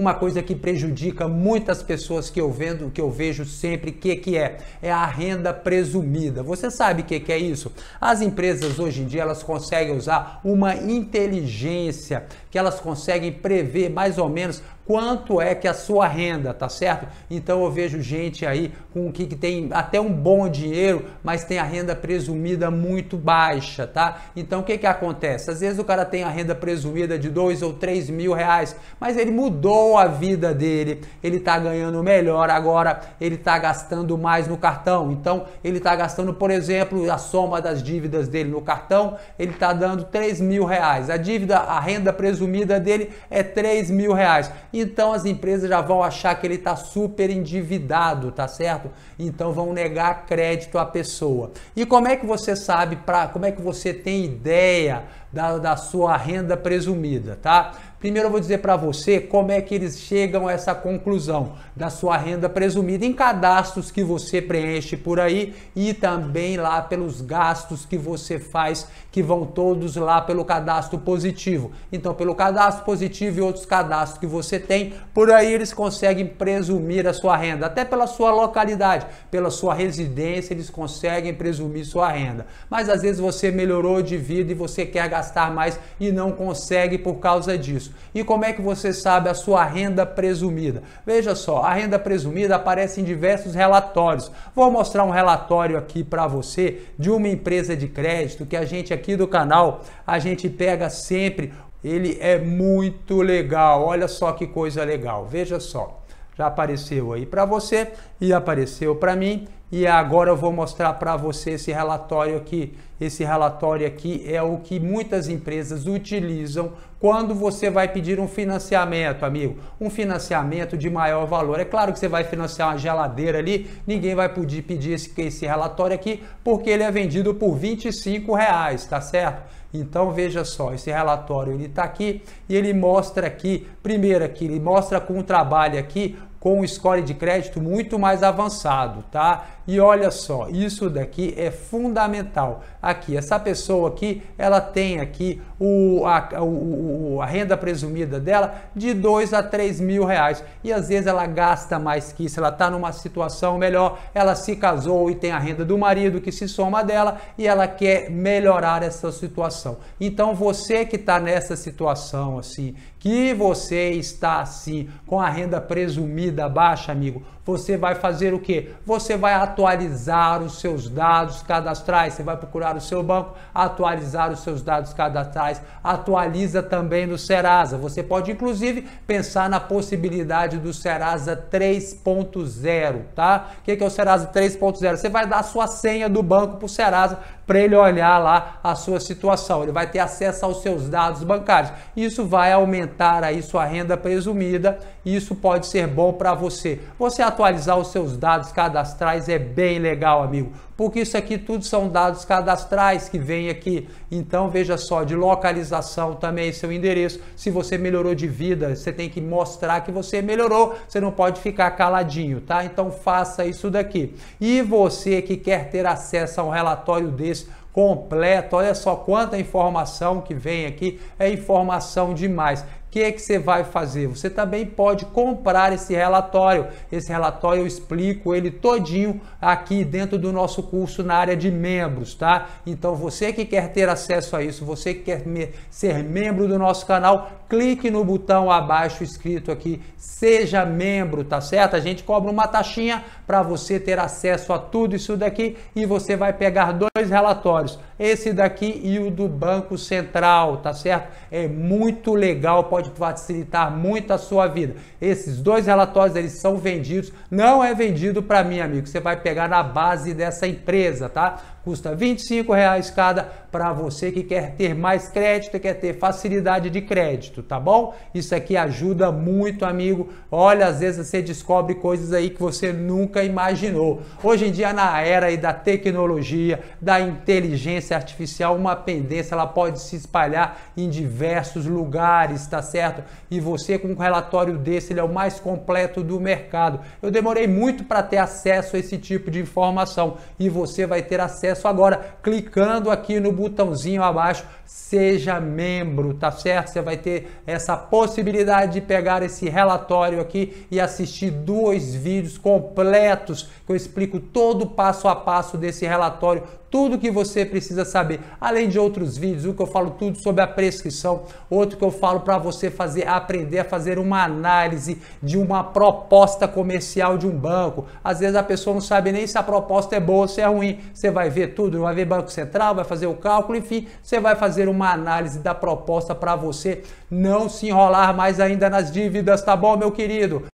uma coisa que prejudica muitas pessoas que eu vendo, que eu vejo sempre, que que é? É a renda presumida. Você sabe o que, que é isso? As empresas hoje em dia elas conseguem usar uma inteligência que elas conseguem prever mais ou menos quanto é que a sua renda, tá certo? Então eu vejo gente aí com que, que tem até um bom dinheiro, mas tem a renda presumida muito baixa, tá? Então o que que acontece? Às vezes o cara tem a renda presumida de dois ou três mil reais, mas ele mudou a vida dele, ele tá ganhando melhor agora, ele tá gastando mais no cartão, então ele tá gastando, por exemplo, a soma das dívidas dele no cartão, ele tá dando três mil reais, a dívida, a renda presumida dele é três mil reais então as empresas já vão achar que ele está super endividado, tá certo? Então vão negar crédito à pessoa. E como é que você sabe, pra, como é que você tem ideia da, da sua renda presumida, tá? Primeiro eu vou dizer para você como é que eles chegam a essa conclusão da sua renda presumida em cadastros que você preenche por aí e também lá pelos gastos que você faz, que vão todos lá pelo cadastro positivo. Então, pelo cadastro positivo e outros cadastros que você tem, por aí eles conseguem presumir a sua renda, até pela sua localidade, pela sua residência, eles conseguem presumir sua renda. Mas às vezes você melhorou de vida e você quer gastar mais e não consegue por causa disso isso. E como é que você sabe a sua renda presumida? Veja só, a renda presumida aparece em diversos relatórios. Vou mostrar um relatório aqui para você de uma empresa de crédito que a gente aqui do canal, a gente pega sempre. Ele é muito legal. Olha só que coisa legal. Veja só já apareceu aí para você e apareceu para mim. E agora eu vou mostrar para você esse relatório aqui. Esse relatório aqui é o que muitas empresas utilizam quando você vai pedir um financiamento, amigo. Um financiamento de maior valor. É claro que você vai financiar uma geladeira ali, ninguém vai poder pedir esse, esse relatório aqui, porque ele é vendido por 25 reais, tá certo? Então veja só, esse relatório ele está aqui e ele mostra aqui, primeiro aqui, ele mostra com o trabalho aqui com um score de crédito muito mais avançado, tá? E olha só, isso daqui é fundamental. Aqui, essa pessoa aqui, ela tem aqui o, a, o, a renda presumida dela de 2 a 3 mil reais. E às vezes ela gasta mais que isso, ela está numa situação melhor, ela se casou e tem a renda do marido que se soma dela e ela quer melhorar essa situação. Então você que está nessa situação assim, que você está assim, com a renda presumida, vida baixa, amigo, você vai fazer o quê? Você vai atualizar os seus dados cadastrais, você vai procurar o seu banco, atualizar os seus dados cadastrais, atualiza também no Serasa. Você pode inclusive pensar na possibilidade do Serasa 3.0, tá? O que é o Serasa 3.0? Você vai dar a sua senha do banco para o Serasa para ele olhar lá a sua situação. Ele vai ter acesso aos seus dados bancários. Isso vai aumentar aí sua renda presumida e isso pode ser bom para você. Você atualizar os seus dados cadastrais é bem legal, amigo, porque isso aqui tudo são dados cadastrais que vem aqui. Então veja só, de localização também seu endereço. Se você melhorou de vida, você tem que mostrar que você melhorou. Você não pode ficar caladinho, tá? Então faça isso daqui. E você que quer ter acesso a um relatório desse completo. Olha só quanta informação que vem aqui, é informação demais que é que você vai fazer? Você também pode comprar esse relatório. Esse relatório eu explico ele todinho aqui dentro do nosso curso na área de membros, tá? Então você que quer ter acesso a isso, você que quer me ser membro do nosso canal, clique no botão abaixo escrito aqui seja membro, tá certo? A gente cobra uma taxinha para você ter acesso a tudo isso daqui e você vai pegar dois relatórios esse daqui e o do Banco Central, tá certo? É muito legal, pode facilitar muito a sua vida. Esses dois relatórios eles são vendidos, não é vendido para mim, amigo. Você vai pegar na base dessa empresa, tá? Custa R$ 25 reais cada para você que quer ter mais crédito, quer ter facilidade de crédito, tá bom? Isso aqui ajuda muito, amigo. Olha, às vezes você descobre coisas aí que você nunca imaginou. Hoje em dia, na era aí da tecnologia, da inteligência artificial, uma pendência ela pode se espalhar em diversos lugares, tá certo? E você com um relatório desse, ele é o mais completo do mercado. Eu demorei muito para ter acesso a esse tipo de informação e você vai ter acesso agora clicando aqui no botãozinho abaixo, seja membro, tá certo? Você vai ter essa possibilidade de pegar esse relatório aqui e assistir dois vídeos completos que eu explico todo o passo a passo desse relatório tudo que você precisa saber, além de outros vídeos, o que eu falo tudo sobre a prescrição, outro que eu falo para você fazer, aprender a fazer uma análise de uma proposta comercial de um banco. Às vezes a pessoa não sabe nem se a proposta é boa ou se é ruim. Você vai ver tudo, vai ver Banco Central, vai fazer o cálculo, enfim, você vai fazer uma análise da proposta para você não se enrolar mais ainda nas dívidas, tá bom, meu querido?